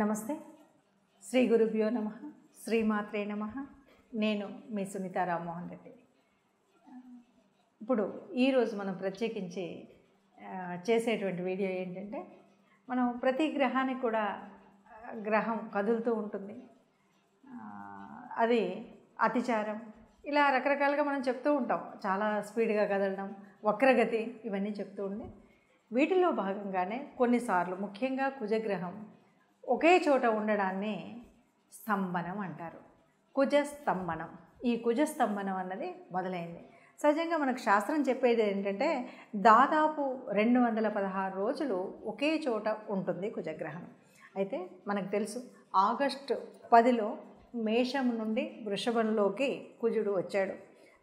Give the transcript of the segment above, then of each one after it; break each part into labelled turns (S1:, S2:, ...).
S1: నమస్తే శ్రీ గురుభ్యో నమ శ్రీమాత్రే నమ నేను మీ సునీత రామ్మోహన్ రెడ్డి ఇప్పుడు ఈరోజు మనం ప్రత్యేకించి చేసేటువంటి వీడియో ఏంటంటే మనం ప్రతి గ్రహానికి కూడా గ్రహం కదులుతూ ఉంటుంది అది అతిచారం ఇలా రకరకాలుగా మనం చెప్తూ ఉంటాం చాలా స్పీడ్గా కదలడం వక్రగతి ఇవన్నీ చెప్తూ ఉండి వీటిలో భాగంగానే కొన్నిసార్లు ముఖ్యంగా కుజగ్రహం ఒకే చోట ఉండడాన్ని స్తంభనం అంటారు కుజస్తంభనం ఈ కుజస్తంభనం అన్నది మొదలైంది సహజంగా మనకు శాస్త్రం చెప్పేది ఏంటంటే దాదాపు రెండు వందల పదహారు రోజులు ఒకే చోట ఉంటుంది కుజగ్రహణం అయితే మనకు తెలుసు ఆగస్టు పదిలో మేషం నుండి వృషభంలోకి కుజుడు వచ్చాడు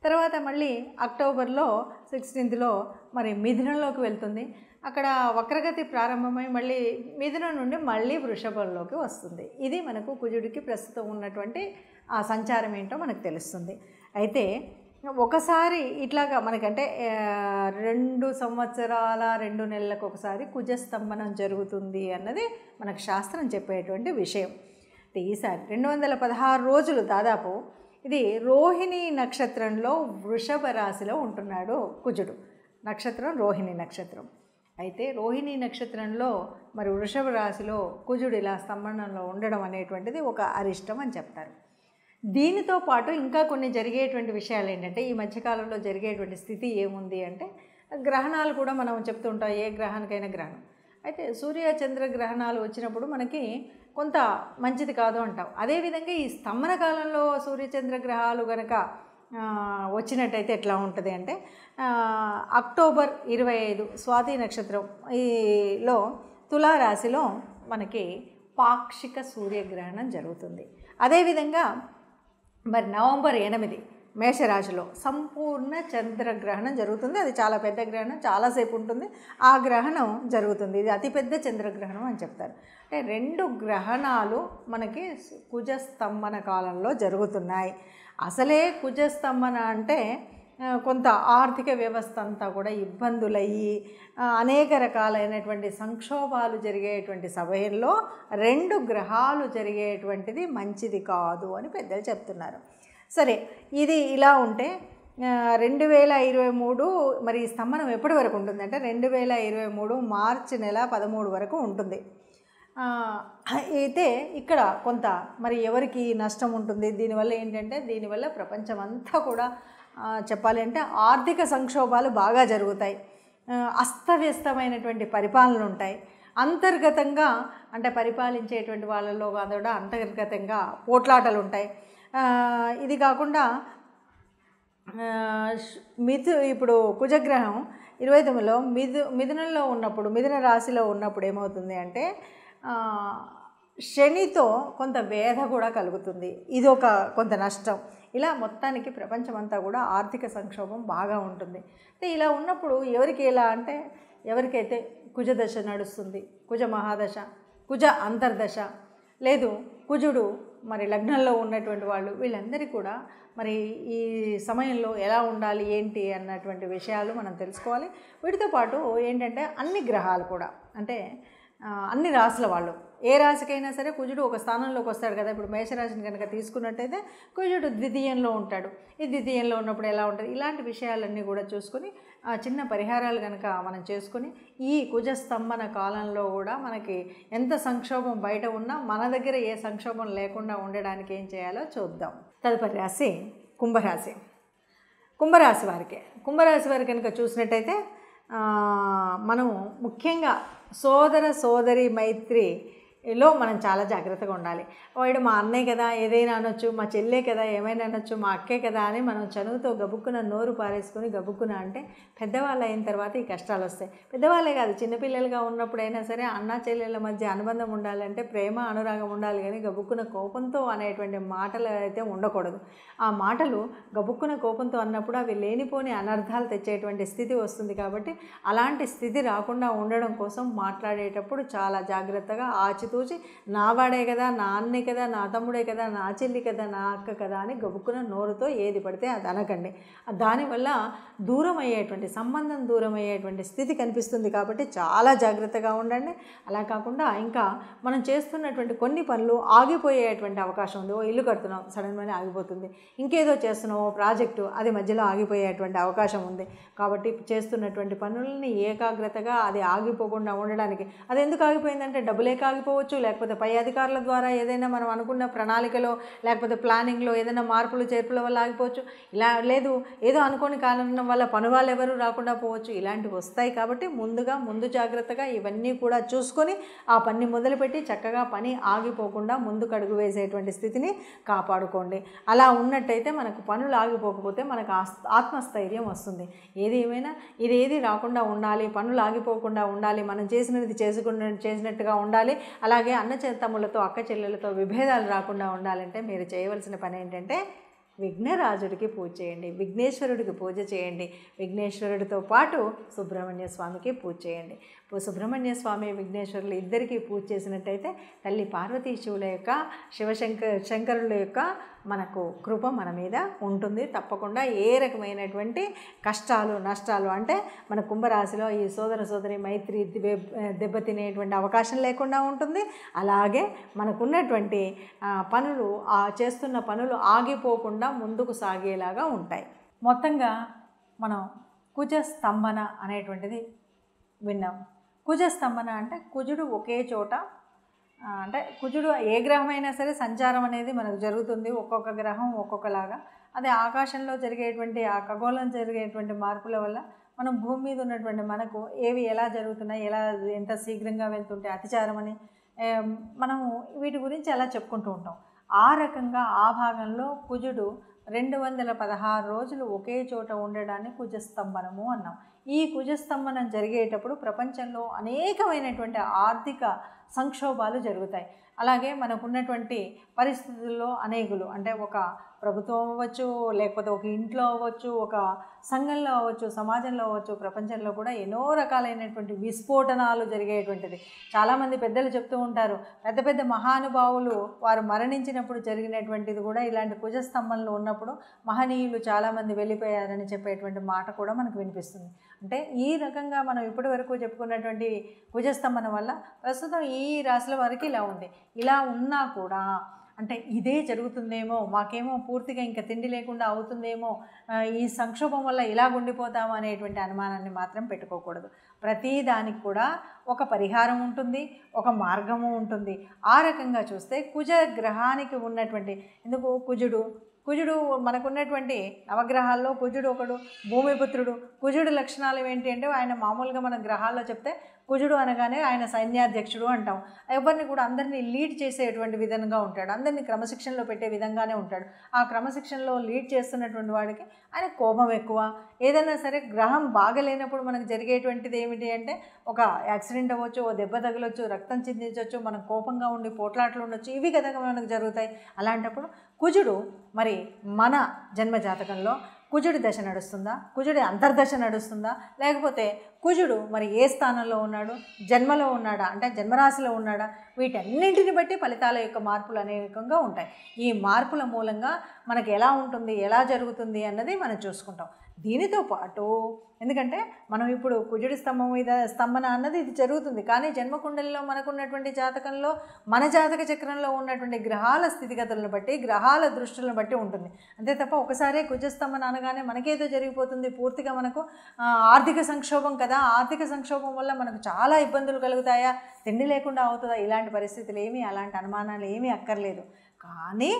S1: తర్వాత మళ్ళీ అక్టోబర్లో సిక్స్టీన్త్లో మరి మిథునంలోకి వెళ్తుంది అక్కడ వక్రగతి ప్రారంభమై మళ్ళీ మిథున నుండి మళ్ళీ వృషభంలోకి వస్తుంది ఇది మనకు కుజుడికి ప్రస్తుతం ఉన్నటువంటి ఆ సంచారం ఏంటో మనకు తెలుస్తుంది అయితే ఒకసారి ఇట్లాగా మనకంటే రెండు సంవత్సరాల రెండు నెలలకు ఒకసారి కుజస్తంభనం జరుగుతుంది అన్నది మనకు శాస్త్రం చెప్పేటువంటి విషయం అయితే ఈసారి రెండు వందల పదహారు రోజులు దాదాపు ఇది రోహిణి నక్షత్రంలో వృషభ రాశిలో ఉంటున్నాడు కుజుడు నక్షత్రం రోహిణి నక్షత్రం అయితే రోహిణి నక్షత్రంలో మరి వృషభ రాశిలో కుజుడు ఇలా స్తంభనంలో ఉండడం అనేటువంటిది ఒక అరిష్టం అని చెప్తారు దీనితో పాటు ఇంకా కొన్ని జరిగేటువంటి విషయాలు ఏంటంటే ఈ మధ్యకాలంలో జరిగేటువంటి స్థితి ఏముంది అంటే గ్రహణాలు కూడా మనం చెప్తుంటాం ఏ గ్రహానికైనా గ్రహణం అయితే సూర్య చంద్ర గ్రహణాలు వచ్చినప్పుడు మనకి కొంత మంచిది కాదు అంటాం అదేవిధంగా ఈ స్తంభన కాలంలో సూర్యచంద్ర గ్రహాలు గనక వచ్చినట్టయితే ఎట్లా ఉంటుంది అంటే అక్టోబర్ ఇరవై ఐదు స్వాతి నక్షత్రం ఈలో తులారాశిలో మనకి పాక్షిక సూర్యగ్రహణం జరుగుతుంది అదేవిధంగా మరి నవంబర్ ఎనిమిది మేషరాశిలో సంపూర్ణ చంద్రగ్రహణం జరుగుతుంది అది చాలా పెద్ద గ్రహణం చాలాసేపు ఉంటుంది ఆ గ్రహణం జరుగుతుంది ఇది అతిపెద్ద చంద్రగ్రహణం అని చెప్తారు అంటే రెండు గ్రహణాలు మనకి కుజస్తంభన కాలంలో జరుగుతున్నాయి అసలే కుజస్తంభన అంటే కొంత ఆర్థిక వ్యవస్థ అంతా కూడా ఇబ్బందులయ్యి అనేక రకాలైనటువంటి సంక్షోభాలు జరిగేటువంటి సమయంలో రెండు గ్రహాలు జరిగేటువంటిది మంచిది కాదు అని పెద్దలు చెప్తున్నారు సరే ఇది ఇలా ఉంటే రెండు వేల ఇరవై మూడు మరి ఈ స్తంభనం ఎప్పటి వరకు ఉంటుందంటే రెండు వేల ఇరవై మూడు మార్చి నెల పదమూడు వరకు ఉంటుంది అయితే ఇక్కడ కొంత మరి ఎవరికి నష్టం ఉంటుంది దీనివల్ల ఏంటంటే దీనివల్ల ప్రపంచం అంతా కూడా చెప్పాలి అంటే ఆర్థిక సంక్షోభాలు బాగా జరుగుతాయి అస్తవ్యస్తమైనటువంటి పరిపాలనలు ఉంటాయి అంతర్గతంగా అంటే పరిపాలించేటువంటి వాళ్ళలో కూడా అంతర్గతంగా పోట్లాటలు ఉంటాయి ఇది కాకుండా మిథు ఇప్పుడు కుజగ్రహం ఇరవై తొమ్మిదిలో మిథు మిథునంలో ఉన్నప్పుడు మిథున రాశిలో ఉన్నప్పుడు ఏమవుతుంది అంటే శనితో కొంత వేధ కూడా కలుగుతుంది ఇది ఒక కొంత నష్టం ఇలా మొత్తానికి ప్రపంచమంతా కూడా ఆర్థిక సంక్షోభం బాగా ఉంటుంది అయితే ఇలా ఉన్నప్పుడు ఎవరికి ఎలా అంటే ఎవరికైతే కుజదశ నడుస్తుంది కుజ మహాదశ కుజ అంతర్దశ లేదు కుజుడు మరి లగ్నంలో ఉన్నటువంటి వాళ్ళు వీళ్ళందరికీ కూడా మరి ఈ సమయంలో ఎలా ఉండాలి ఏంటి అన్నటువంటి విషయాలు మనం తెలుసుకోవాలి వీటితో పాటు ఏంటంటే అన్ని గ్రహాలు కూడా అంటే అన్ని రాసుల వాళ్ళు ఏ రాశికైనా సరే కుజుడు ఒక స్థానంలోకి వస్తాడు కదా ఇప్పుడు మేషరాశిని కనుక తీసుకున్నట్టయితే కుజుడు ద్వితీయంలో ఉంటాడు ఈ ద్వితీయంలో ఉన్నప్పుడు ఎలా ఉంటుంది ఇలాంటి విషయాలన్నీ కూడా చూసుకుని ఆ చిన్న పరిహారాలు కనుక మనం చేసుకుని ఈ కుజస్తంభన కాలంలో కూడా మనకి ఎంత సంక్షోభం బయట ఉన్నా మన దగ్గర ఏ సంక్షోభం లేకుండా ఉండడానికి ఏం చేయాలో చూద్దాం తదుపరి రాశి కుంభరాశి కుంభరాశి వారికి కుంభరాశి వారికి కనుక చూసినట్టయితే మనం ముఖ్యంగా సోదర సోదరి మైత్రి లో మనం చాలా జాగ్రత్తగా ఉండాలి వాడు మా అన్నయ్య కదా ఏదైనా అనొచ్చు మా చెల్లె కదా ఏమైనా అనొచ్చు మా అక్కే కదా అని మనం చదువుతో గబుక్కున నోరు పారేసుకుని గబుక్కున అంటే పెద్దవాళ్ళు అయిన తర్వాత ఈ కష్టాలు వస్తాయి పెద్దవాళ్ళే కాదు చిన్నపిల్లలుగా ఉన్నప్పుడైనా సరే అన్న చెల్లెళ్ళ మధ్య అనుబంధం ఉండాలంటే ప్రేమ అనురాగం ఉండాలి కానీ గబుక్కున కోపంతో అనేటువంటి మాటలు అయితే ఉండకూడదు ఆ మాటలు గబుక్కున కోపంతో అన్నప్పుడు అవి లేనిపోని అనర్థాలు తెచ్చేటువంటి స్థితి వస్తుంది కాబట్టి అలాంటి స్థితి రాకుండా ఉండడం కోసం మాట్లాడేటప్పుడు చాలా జాగ్రత్తగా ఆచితూ చూసి నా వాడే కదా నా అన్నే కదా నా తమ్ముడే కదా నా చెల్లి కదా నా అక్క కదా అని గబుక్కున నోరుతో ఏది పడితే అది అనకండి దానివల్ల దూరం అయ్యేటువంటి సంబంధం దూరం అయ్యేటువంటి స్థితి కనిపిస్తుంది కాబట్టి చాలా జాగ్రత్తగా ఉండండి అలా కాకుండా ఇంకా మనం చేస్తున్నటువంటి కొన్ని పనులు ఆగిపోయేటువంటి అవకాశం ఉంది ఓ ఇల్లు కడుతున్నాం సడన్గానే ఆగిపోతుంది ఇంకేదో చేస్తున్నాం ఓ ప్రాజెక్టు అది మధ్యలో ఆగిపోయేటువంటి అవకాశం ఉంది కాబట్టి చేస్తున్నటువంటి పనులని ఏకాగ్రతగా అది ఆగిపోకుండా ఉండడానికి అది ఎందుకు ఆగిపోయిందంటే డబ్బులే ఆగిపోవచ్చు అవ్వచ్చు లేకపోతే పై అధికారుల ద్వారా ఏదైనా మనం అనుకున్న ప్రణాళికలో లేకపోతే ప్లానింగ్లో ఏదైనా మార్పులు చేర్పుల వల్ల ఆగిపోవచ్చు ఇలా లేదు ఏదో అనుకోని కారణం వల్ల పనువాళ్ళు ఎవరు రాకుండా పోవచ్చు ఇలాంటివి వస్తాయి కాబట్టి ముందుగా ముందు జాగ్రత్తగా ఇవన్నీ కూడా చూసుకొని ఆ పని మొదలుపెట్టి చక్కగా పని ఆగిపోకుండా ముందుకు అడుగు వేసేటువంటి స్థితిని కాపాడుకోండి అలా ఉన్నట్టయితే మనకు పనులు ఆగిపోకపోతే మనకు ఆత్మస్థైర్యం వస్తుంది ఏది ఏమైనా ఇది ఏది రాకుండా ఉండాలి పనులు ఆగిపోకుండా ఉండాలి మనం చేసినది చేసుకున్న చేసినట్టుగా ఉండాలి అలాగే అన్న తమ్ముళ్ళతో అక్క చెల్లెలతో విభేదాలు రాకుండా ఉండాలంటే మీరు చేయవలసిన పని ఏంటంటే విఘ్నరాజుడికి పూజ చేయండి విఘ్నేశ్వరుడికి పూజ చేయండి విఘ్నేశ్వరుడితో పాటు సుబ్రహ్మణ్య స్వామికి పూజ చేయండి సుబ్రహ్మణ్య స్వామి విఘ్నేశ్వరులు ఇద్దరికీ పూజ చేసినట్టయితే తల్లి పార్వతీ శివుల యొక్క శివశంకర్ శంకరుల యొక్క మనకు కృప మన మీద ఉంటుంది తప్పకుండా ఏ రకమైనటువంటి కష్టాలు నష్టాలు అంటే మన కుంభరాశిలో ఈ సోదర సోదరి మైత్రి దెబ్బతినేటువంటి అవకాశం లేకుండా ఉంటుంది అలాగే మనకున్నటువంటి పనులు చేస్తున్న పనులు ఆగిపోకుండా ముందుకు సాగేలాగా ఉంటాయి మొత్తంగా మనం కుజ స్తంభన అనేటువంటిది విన్నాం కుజస్తంభన అంటే కుజుడు ఒకే చోట అంటే కుజుడు ఏ గ్రహం అయినా సరే సంచారం అనేది మనకు జరుగుతుంది ఒక్కొక్క గ్రహం ఒక్కొక్కలాగా అదే ఆకాశంలో జరిగేటువంటి ఆ ఖగోళం జరిగేటువంటి మార్పుల వల్ల మనం భూమి మీద ఉన్నటువంటి మనకు ఏవి ఎలా జరుగుతున్నాయి ఎలా ఎంత శీఘ్రంగా వెళ్తుంటే అతిచారం అని మనం వీటి గురించి అలా చెప్పుకుంటూ ఉంటాం ఆ రకంగా ఆ భాగంలో కుజుడు రెండు వందల పదహారు రోజులు ఒకే చోట ఉండడాన్ని కుజస్తంభనము అన్నాం ఈ కుజస్తంభనం జరిగేటప్పుడు ప్రపంచంలో అనేకమైనటువంటి ఆర్థిక సంక్షోభాలు జరుగుతాయి అలాగే మనకున్నటువంటి పరిస్థితుల్లో అనేకులు అంటే ఒక ప్రభుత్వం అవ్వచ్చు లేకపోతే ఒక ఇంట్లో అవ్వచ్చు ఒక సంఘంలో అవ్వచ్చు సమాజంలో అవ్వచ్చు ప్రపంచంలో కూడా ఎన్నో రకాలైనటువంటి విస్ఫోటనాలు జరిగేటువంటిది చాలామంది పెద్దలు చెప్తూ ఉంటారు పెద్ద పెద్ద మహానుభావులు వారు మరణించినప్పుడు జరిగినటువంటిది కూడా ఇలాంటి కుజస్తంభంలో ఉన్నప్పుడు మహనీయులు చాలామంది వెళ్ళిపోయారని చెప్పేటువంటి మాట కూడా మనకు వినిపిస్తుంది అంటే ఈ రకంగా మనం ఇప్పటి వరకు చెప్పుకున్నటువంటి కుజస్తంభన వల్ల ప్రస్తుతం ఈ రాశుల వారికి ఇలా ఉంది ఇలా ఉన్నా కూడా అంటే ఇదే జరుగుతుందేమో మాకేమో పూర్తిగా ఇంకా తిండి లేకుండా అవుతుందేమో ఈ సంక్షోభం వల్ల ఇలా గుండిపోతాము అనేటువంటి అనుమానాన్ని మాత్రం పెట్టుకోకూడదు ప్రతిదానికి కూడా ఒక పరిహారం ఉంటుంది ఒక మార్గము ఉంటుంది ఆ రకంగా చూస్తే కుజ గ్రహానికి ఉన్నటువంటి ఎందుకు కుజుడు కుజుడు మనకున్నటువంటి నవగ్రహాల్లో కుజుడు ఒకడు భూమిపుత్రుడు కుజుడు లక్షణాలు ఏంటి అంటే ఆయన మామూలుగా మన గ్రహాల్లో చెప్తే కుజుడు అనగానే ఆయన సైన్యాధ్యక్షుడు అంటాం ఎవరిని కూడా అందరినీ లీడ్ చేసేటువంటి విధంగా ఉంటాడు అందరినీ క్రమశిక్షణలో పెట్టే విధంగానే ఉంటాడు ఆ క్రమశిక్షణలో లీడ్ చేస్తున్నటువంటి వాడికి ఆయన కోపం ఎక్కువ ఏదైనా సరే గ్రహం బాగలేనప్పుడు మనకు జరిగేటువంటిది ఏమిటి అంటే ఒక యాక్సిడెంట్ అవ్వచ్చు ఓ దెబ్బ తగలొచ్చు రక్తం చిందించవచ్చు మనం కోపంగా ఉండి పోట్లాటలు ఉండొచ్చు ఇవి కదా మనకు జరుగుతాయి అలాంటప్పుడు కుజుడు మరి మన జన్మజాతకంలో కుజుడి దశ నడుస్తుందా కుజుడి అంతర్దశ నడుస్తుందా లేకపోతే కుజుడు మరి ఏ స్థానంలో ఉన్నాడు జన్మలో ఉన్నాడా అంటే జన్మరాశిలో ఉన్నాడా వీటన్నింటిని బట్టి ఫలితాల యొక్క మార్పులు అనేకంగా ఉంటాయి ఈ మార్పుల మూలంగా మనకి ఎలా ఉంటుంది ఎలా జరుగుతుంది అన్నది మనం చూసుకుంటాం దీనితో పాటు ఎందుకంటే మనం ఇప్పుడు కుజుడి స్తంభం మీద స్తంభన అన్నది ఇది జరుగుతుంది కానీ జన్మకుండలిలో మనకున్నటువంటి జాతకంలో మన జాతక చక్రంలో ఉన్నటువంటి గ్రహాల స్థితిగతులను బట్టి గ్రహాల దృష్టిలను బట్టి ఉంటుంది అంతే తప్ప ఒకసారి కుజస్తంభన అనగానే మనకేదో జరిగిపోతుంది పూర్తిగా మనకు ఆర్థిక సంక్షోభం కదా ఆర్థిక సంక్షోభం వల్ల మనకు చాలా ఇబ్బందులు కలుగుతాయా తిండి లేకుండా అవుతుందా ఇలాంటి పరిస్థితులు ఏమీ అలాంటి అనుమానాలు ఏమీ అక్కర్లేదు కానీ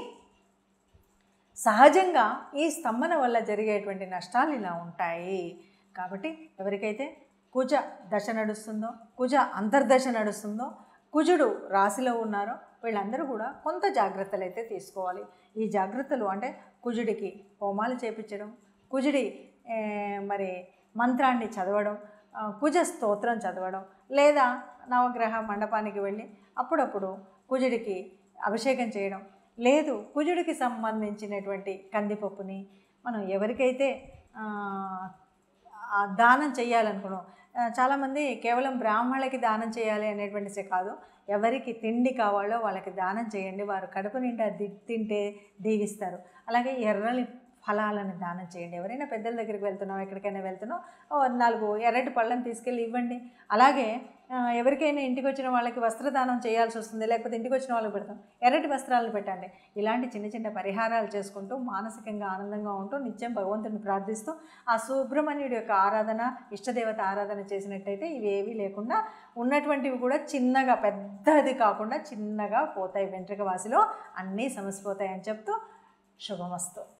S1: సహజంగా ఈ స్తంభన వల్ల జరిగేటువంటి నష్టాలు ఇలా ఉంటాయి కాబట్టి ఎవరికైతే కుజ దశ నడుస్తుందో కుజ అంతర్దశ నడుస్తుందో కుజుడు రాశిలో ఉన్నారో వీళ్ళందరూ కూడా కొంత జాగ్రత్తలు అయితే తీసుకోవాలి ఈ జాగ్రత్తలు అంటే కుజుడికి హోమాలు చేపించడం కుజుడి మరి మంత్రాన్ని చదవడం కుజ స్తోత్రం చదవడం లేదా నవగ్రహ మండపానికి వెళ్ళి అప్పుడప్పుడు కుజుడికి అభిషేకం చేయడం లేదు కుజుడికి సంబంధించినటువంటి కందిపప్పుని మనం ఎవరికైతే దానం చేయాలనుకున్నాం చాలామంది కేవలం బ్రాహ్మణులకి దానం చేయాలి అనేటువంటిసే కాదు ఎవరికి తిండి కావాలో వాళ్ళకి దానం చేయండి వారు కడుపు నిండా తింటే దీవిస్తారు అలాగే ఎర్రని ఫలాలను దానం చేయండి ఎవరైనా పెద్దల దగ్గరికి వెళ్తున్నాం ఎక్కడికైనా వెళ్తున్నాం నాలుగు ఎర్రటి పళ్ళని తీసుకెళ్ళి ఇవ్వండి అలాగే ఎవరికైనా ఇంటికి వచ్చిన వాళ్ళకి వస్త్రదానం చేయాల్సి వస్తుంది లేకపోతే ఇంటికి వచ్చిన వాళ్ళకి పెడతాం ఎర్రటి వస్త్రాలను పెట్టండి ఇలాంటి చిన్న చిన్న పరిహారాలు చేసుకుంటూ మానసికంగా ఆనందంగా ఉంటూ నిత్యం భగవంతుని ప్రార్థిస్తూ ఆ సుబ్రహ్మణ్యుడి యొక్క ఆరాధన ఇష్టదేవత ఆరాధన చేసినట్టయితే ఇవి ఏవి లేకుండా ఉన్నటువంటివి కూడా చిన్నగా పెద్దది కాకుండా చిన్నగా పోతాయి వెంట్రుక వాసిలో అన్నీ సమసిపోతాయని చెప్తూ శుభమస్తు